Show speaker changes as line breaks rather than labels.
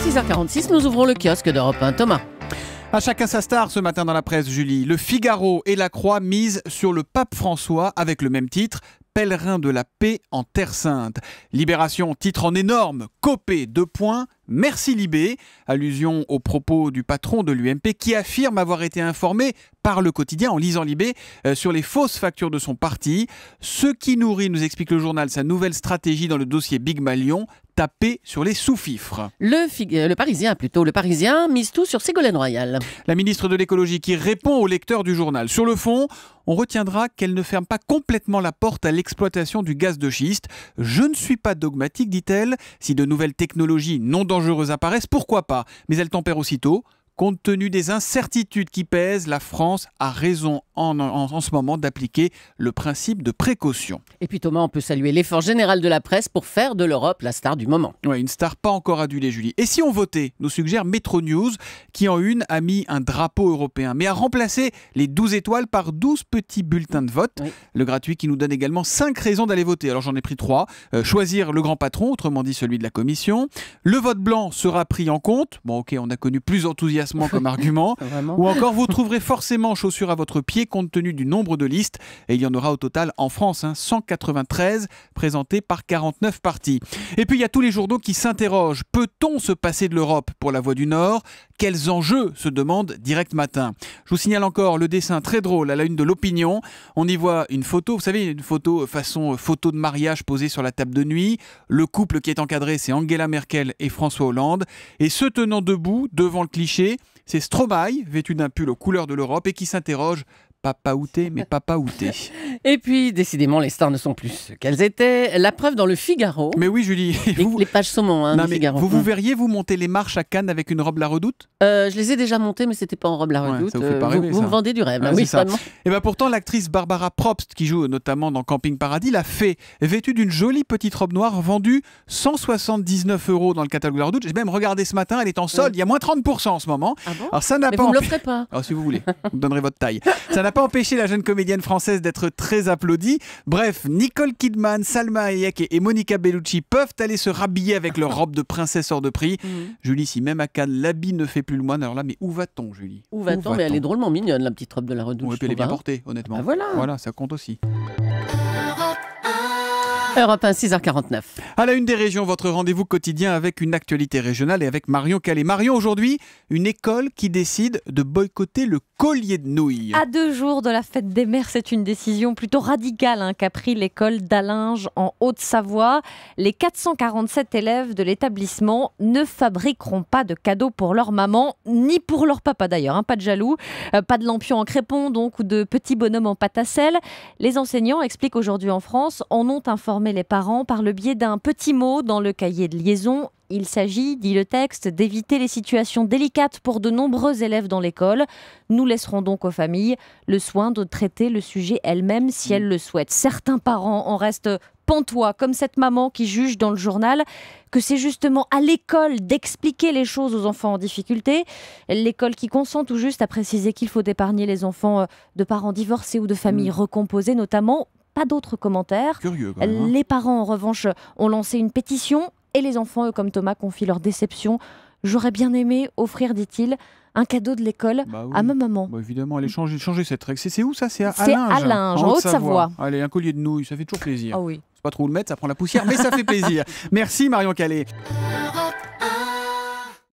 6h46, nous ouvrons le kiosque d'Europe 1. Thomas. À chacun sa star ce matin dans la presse, Julie. Le Figaro et la Croix misent sur le pape François avec le même titre pèlerin de la paix en Terre Sainte. Libération, titre en énorme, copé, deux points, merci Libé, allusion aux propos du patron de l'UMP qui affirme avoir été informé par le quotidien en lisant Libé euh, sur les fausses factures de son parti. Ce qui nourrit, nous explique le journal, sa nouvelle stratégie dans le dossier Big Malion, taper sur les sous-fifres. Le, euh, le, Parisien, plutôt, le Parisien mise tout sur Ségolène Royal. La ministre de l'écologie qui répond aux lecteurs du journal. Sur le fond, on retiendra qu'elle ne ferme pas complètement la porte à l'exploitation du gaz de schiste. Je ne suis pas dogmatique, dit-elle. Si de nouvelles technologies non dangereuses apparaissent, pourquoi pas Mais elle tempère aussitôt. Compte tenu des incertitudes qui pèsent, la France a raison en, ce moment d'appliquer le principe de précaution. Et puis Thomas, on peut saluer l'effort général de la presse pour faire de l'Europe la star du moment. Oui, une star pas encore adulée, Julie. Et si on votait, nous suggère Metro News, qui en une a mis un drapeau européen, mais a remplacé les 12 étoiles par 12 petits bulletins de vote. Le gratuit qui nous donne également 5 raisons d'aller voter. Alors j'en ai pris 3. Euh, choisir le grand patron, autrement dit celui de la Commission. Le vote blanc sera pris en compte. Bon ok, on a connu plus d'enthousiasme comme argument. Ou encore, vous trouverez forcément chaussures à votre pied compte tenu du nombre de listes. Et il y en aura au total en France 193 hein, présentées par 49 partis. Et puis, il y a tous les journaux qui s'interrogent. Peut-on se passer de l'Europe pour la Voix du Nord Quels enjeux se demande Direct Matin. Je vous signale encore le dessin très drôle à la une de l'opinion. On y voit une photo, vous savez, une photo euh, façon euh, photo de mariage posée sur la table de nuit. Le couple qui est encadré, c'est Angela Merkel et François Hollande. Et se tenant debout devant le cliché, c'est Stromae, vêtu d'un pull aux couleurs de l'Europe et qui s'interroge papa outé mais papa outé Et puis, décidément, les stars ne sont plus ce qu'elles étaient. La preuve dans le Figaro. Mais oui, Julie. Les pages saumon, hein, Figaro. Vous vous mm. verriez, vous, monter les marches à Cannes avec une robe La Redoute euh, Je les ai déjà montées, mais c'était pas en robe La Redoute. Euh, vous, me vendez du rêve, ah, hein, oui, ça. Et eh ben pourtant, l'actrice Barbara Probst, qui joue notamment dans Camping Paradis, l'a fait vêtue d'une jolie petite robe noire vendue 179 euros dans le catalogue La Redoute. J'ai même regardé ce matin, elle est en solde, il y a moins 30% en ce moment. Ah bon Alors ça n'a pas. Vous pas. Ah, si vous voulez, vous votre taille. Ça n'a pas empêché la jeune comédienne française d'être très applaudie. Bref, Nicole Kidman, Salma Hayek et Monica Bellucci peuvent aller se rhabiller avec leur robe de princesse hors de prix. Mm. Julie, si même à Cannes, l'habit ne fait plus le moine, alors là, mais où va-t-on, Julie Où va-t-on Mais elle est drôlement mignonne, la petite robe de la redoute. Oui, elle est bien portée, honnêtement. Ah, voilà. Voilà, ça compte aussi.
Europe 1, 6h49.
À la une des régions, votre rendez-vous quotidien avec une actualité régionale et avec Marion Calais. Marion, aujourd'hui, une école qui décide de boycotter le collier de nouilles. À
deux jours de la fête des mères, c'est une décision plutôt radicale hein, qu'a pris l'école d'Allinge en Haute-Savoie. Les 447 élèves de l'établissement ne fabriqueront pas de cadeaux pour leur maman, ni pour leur papa d'ailleurs, hein, pas de jaloux, euh, pas de lampion en crépon donc, ou de petits bonhommes en pâte à sel. Les enseignants, expliquent aujourd'hui en France, en ont informé les parents par le biais d'un petit mot dans le cahier de liaison. Il s'agit, dit le texte, d'éviter les situations délicates pour de nombreux élèves dans l'école. Nous laisserons donc aux familles le soin de traiter le sujet elles-mêmes si elles le souhaitent. Certains parents en restent pantois, comme cette maman qui juge dans le journal que c'est justement à l'école d'expliquer les choses aux enfants en difficulté, l'école qui consent tout juste à préciser qu'il faut épargner les enfants euh, de parents divorcés ou de familles mm. recomposées, notamment d'autres commentaires. Curieux hein. Les parents, en revanche, ont lancé une pétition et les enfants, eux, comme Thomas, confient leur déception. J'aurais bien aimé offrir, dit-il, un cadeau de l'école bah à ma maman.
Bah, évidemment, elle est changée, cette règle. C'est où ça C'est à, à Linge, en Haute-Savoie. Allez, un collier de nouilles, ça fait toujours plaisir. Ah oui. C'est pas trop le mettre, ça prend la poussière, mais ça fait plaisir. Merci Marion Calais.